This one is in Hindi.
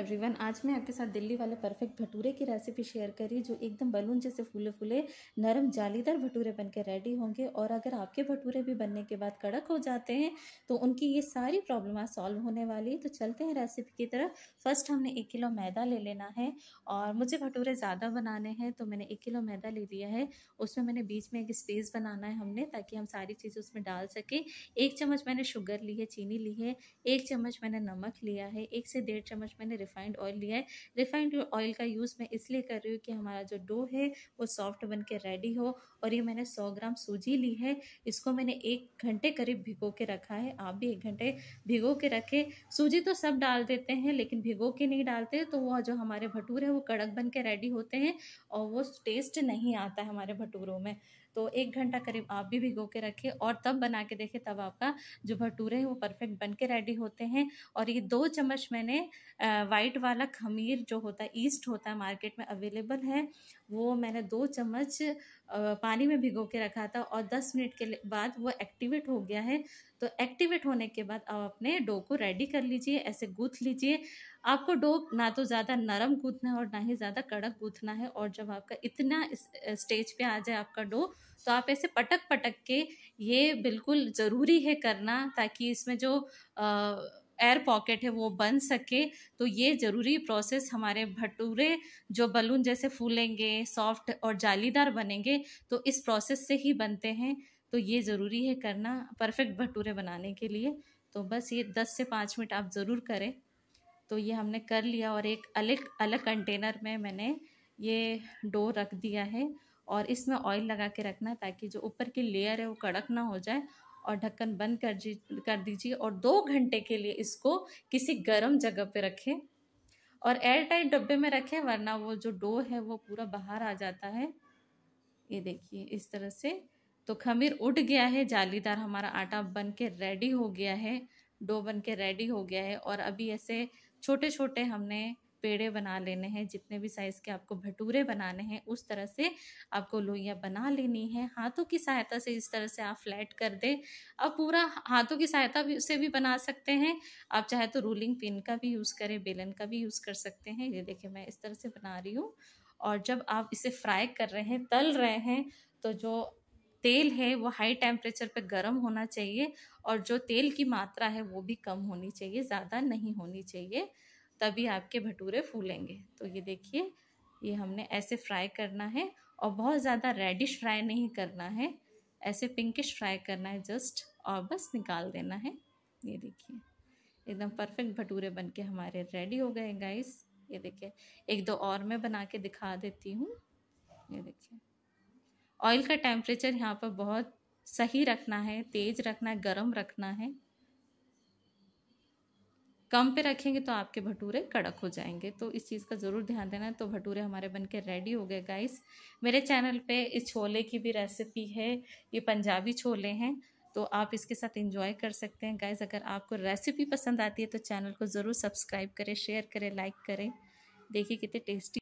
एवरीवन आज मैं आपके साथ दिल्ली वाले परफेक्ट भटूरे की रेसिपी शेयर करी जो एकदम बलून जैसे फूले फूले नरम जालीदार भटूरे बन के रेडी होंगे और अगर आपके भटूरे भी बनने के बाद कड़क हो जाते हैं तो उनकी ये सारी प्रॉब्लम आज सॉल्व होने वाली तो चलते हैं रेसिपी की तरफ फर्स्ट हमने एक किलो मैदा ले लेना है और मुझे भटूरे ज़्यादा बनाने हैं तो मैंने एक किलो मैदा ले लिया है उसमें मैंने बीच में एक स्पेस बनाना है हमने ताकि हम सारी चीज़ें उसमें डाल सकें एक चम्मच मैंने शुगर ली है चीनी ली है एक चम्मच मैंने नमक लिया है एक से डेढ़ चम्मच मैंने रिफ़ाइंड ऑयल लिया है रिफ़ाइंड ऑयल का यूज़ मैं इसलिए कर रही हूँ कि हमारा जो डो है वो सॉफ्ट बन के रेडी हो और ये मैंने सौ ग्राम सूजी ली है इसको मैंने एक घंटे करीब भिगो के रखा है आप भी एक घंटे भिगो के रखें सूजी तो सब डाल देते हैं लेकिन भिगो के नहीं डालते तो वह जो हमारे भटूर है वो कड़क बन के रेडी होते हैं और वो टेस्ट नहीं आता है हमारे भटूरों में तो एक घंटा करीब आप भी भिगो के रखें और तब बना के देखें तब आपका जो भटूरे हैं वो परफेक्ट बन के रेडी होते हैं और ये दो चम्मच मैंने वाइट वाला खमीर जो होता है ईस्ट होता है मार्केट में अवेलेबल है वो मैंने दो चम्मच पानी में भिगो के रखा था और दस मिनट के बाद वो एक्टिवेट हो गया है तो एक्टिवेट होने के बाद आप अपने डो को रेडी कर लीजिए ऐसे गूथ लीजिए आपको डो ना तो ज़्यादा नरम गूथना है और ना ही ज़्यादा कड़क गूँथना है और जब आपका इतना स्टेज पे आ जाए आपका डो तो आप ऐसे पटक पटक के ये बिल्कुल ज़रूरी है करना ताकि इसमें जो एयर पॉकेट है वो बन सके तो ये ज़रूरी प्रोसेस हमारे भटूरे जो बलून जैसे फूलेंगे सॉफ्ट और जालीदार बनेंगे तो इस प्रोसेस से ही बनते हैं तो ये ज़रूरी है करना परफेक्ट भटूरे बनाने के लिए तो बस ये दस से पाँच मिनट आप ज़रूर करें तो ये हमने कर लिया और एक अलग अलग कंटेनर में मैंने ये डो रख दिया है और इसमें ऑयल लगा के रखना ताकि जो ऊपर की लेयर है वो कड़क ना हो जाए और ढक्कन बंद कर जी कर दीजिए और दो घंटे के लिए इसको किसी गर्म जगह पे रखें और एयर टाइट डब्बे में रखें वरना वो जो डो है वो पूरा बाहर आ जाता है ये देखिए इस तरह से तो खमीर उठ गया है जालीदार हमारा आटा बन के रेडी हो गया है डो बन के रेडी हो गया है और अभी ऐसे छोटे छोटे हमने पेड़े बना लेने हैं जितने भी साइज़ के आपको भटूरे बनाने हैं उस तरह से आपको लोइया बना लेनी है हाथों की सहायता से इस तरह से आप फ्लैट कर दें अब पूरा हाथों की सहायता भी उसे भी बना सकते हैं आप चाहे तो रूलिंग पिन का भी यूज़ करें बेलन का भी यूज़ कर सकते हैं ये देखिए मैं इस तरह से बना रही हूँ और जब आप इसे फ्राई कर रहे हैं तल रहे हैं तो जो तेल है वो हाई टेम्परेचर पे गर्म होना चाहिए और जो तेल की मात्रा है वो भी कम होनी चाहिए ज़्यादा नहीं होनी चाहिए तभी आपके भटूरे फूलेंगे तो ये देखिए ये हमने ऐसे फ्राई करना है और बहुत ज़्यादा रेडिश फ्राई नहीं करना है ऐसे पिंकिश फ्राई करना है जस्ट और बस निकाल देना है ये देखिए एकदम परफेक्ट भटूरे बन के हमारे रेडी हो गए गाइस ये देखिए एक दो और मैं बना के दिखा देती हूँ ये देखिए ऑयल का टेम्परेचर यहाँ पर बहुत सही रखना है तेज़ रखना है गर्म रखना है कम पे रखेंगे तो आपके भटूरे कड़क हो जाएंगे तो इस चीज़ का ज़रूर ध्यान देना तो भटूरे हमारे बन के रेडी हो गए गाइस मेरे चैनल पे इस छोले की भी रेसिपी है ये पंजाबी छोले हैं तो आप इसके साथ इंजॉय कर सकते हैं गाइस अगर आपको रेसिपी पसंद आती है तो चैनल को ज़रूर सब्सक्राइब करें शेयर करें लाइक करें देखिए कितने टेस्टी